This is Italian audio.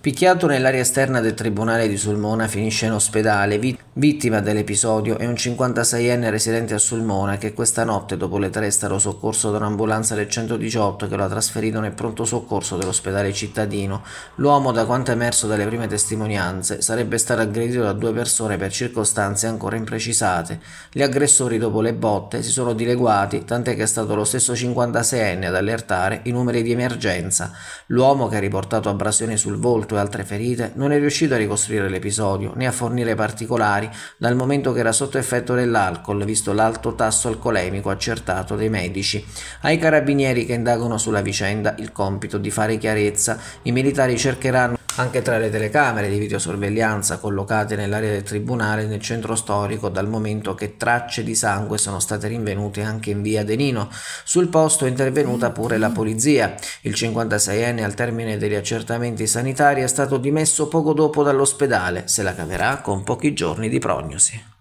Picchiato nell'area esterna del tribunale di Sulmona finisce in ospedale, vit vittima dell'episodio è un 56enne residente a Sulmona che questa notte dopo le tre è stato soccorso da un'ambulanza del 118 che lo ha trasferito nel pronto soccorso dell'ospedale cittadino. L'uomo, da quanto emerso dalle prime testimonianze, sarebbe stato aggredito da due persone per circostanze ancora imprecisate. Gli aggressori dopo le botte si sono dileguati, tant'è che è stato lo stesso 56enne ad allertare i numeri di emergenza. L'uomo che ha riportato abrasioni sul volto due altre ferite, non è riuscito a ricostruire l'episodio né a fornire particolari dal momento che era sotto effetto dell'alcol, visto l'alto tasso alcolemico accertato dei medici. Ai carabinieri che indagano sulla vicenda il compito di fare chiarezza, i militari cercheranno anche tra le telecamere di videosorveglianza collocate nell'area del tribunale nel centro storico dal momento che tracce di sangue sono state rinvenute anche in via Denino. Sul posto è intervenuta pure la polizia. Il 56enne al termine degli accertamenti sanitari è stato dimesso poco dopo dall'ospedale, se la caverà con pochi giorni di prognosi.